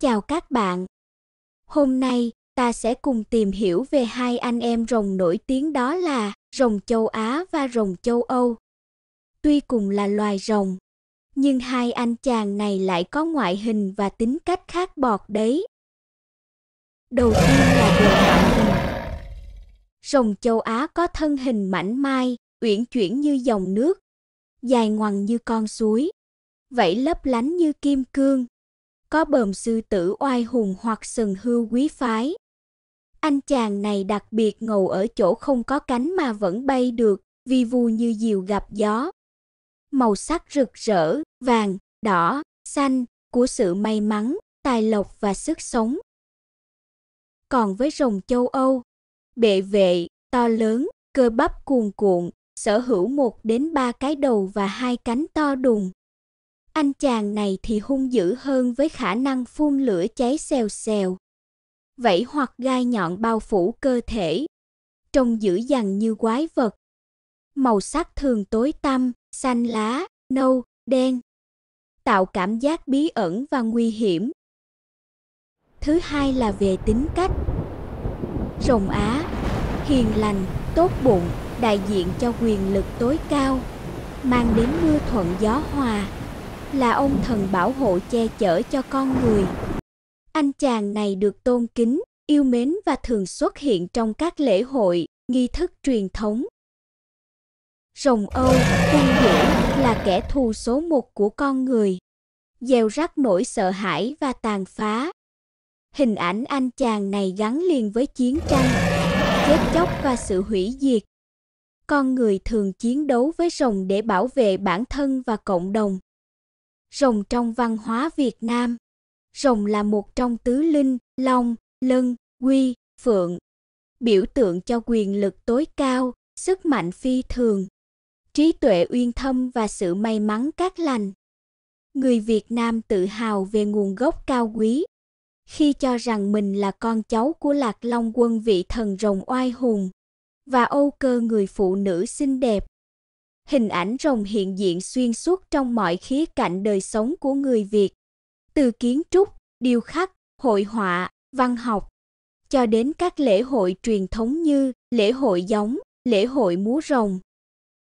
Chào các bạn. Hôm nay ta sẽ cùng tìm hiểu về hai anh em rồng nổi tiếng đó là rồng châu Á và rồng châu Âu. Tuy cùng là loài rồng, nhưng hai anh chàng này lại có ngoại hình và tính cách khác bọt đấy. Đầu tiên là về ngoại hình. Rồng châu Á có thân hình mảnh mai, uyển chuyển như dòng nước, dài ngoằng như con suối, vảy lấp lánh như kim cương, có bờm sư tử oai hùng hoặc sừng hưu quý phái. Anh chàng này đặc biệt ngầu ở chỗ không có cánh mà vẫn bay được, vi vu như diều gặp gió. Màu sắc rực rỡ, vàng, đỏ, xanh của sự may mắn, tài lộc và sức sống. Còn với rồng châu Âu, bệ vệ, to lớn, cơ bắp cuồn cuộn, sở hữu một đến ba cái đầu và hai cánh to đùng, anh chàng này thì hung dữ hơn với khả năng phun lửa cháy xèo xèo. Vẫy hoặc gai nhọn bao phủ cơ thể, trông dữ dằn như quái vật. Màu sắc thường tối tăm, xanh lá, nâu, đen, tạo cảm giác bí ẩn và nguy hiểm. Thứ hai là về tính cách. Rồng Á, hiền lành, tốt bụng, đại diện cho quyền lực tối cao, mang đến mưa thuận gió hòa, là ông thần bảo hộ che chở cho con người. Anh chàng này được tôn kính, yêu mến và thường xuất hiện trong các lễ hội, nghi thức truyền thống. Rồng Âu, hung dữ, là kẻ thù số một của con người. Gieo rắc nỗi sợ hãi và tàn phá. Hình ảnh anh chàng này gắn liền với chiến tranh, chết chóc và sự hủy diệt. Con người thường chiến đấu với rồng để bảo vệ bản thân và cộng đồng rồng trong văn hóa Việt Nam. Rồng là một trong tứ linh, long, lân, quy, phượng, biểu tượng cho quyền lực tối cao, sức mạnh phi thường, trí tuệ uyên thâm và sự may mắn cát lành. Người Việt Nam tự hào về nguồn gốc cao quý, khi cho rằng mình là con cháu của Lạc Long quân vị thần rồng oai hùng và Âu Cơ người phụ nữ xinh đẹp hình ảnh rồng hiện diện xuyên suốt trong mọi khía cạnh đời sống của người Việt, từ kiến trúc, điêu khắc, hội họa, văn học cho đến các lễ hội truyền thống như lễ hội giống, lễ hội múa rồng,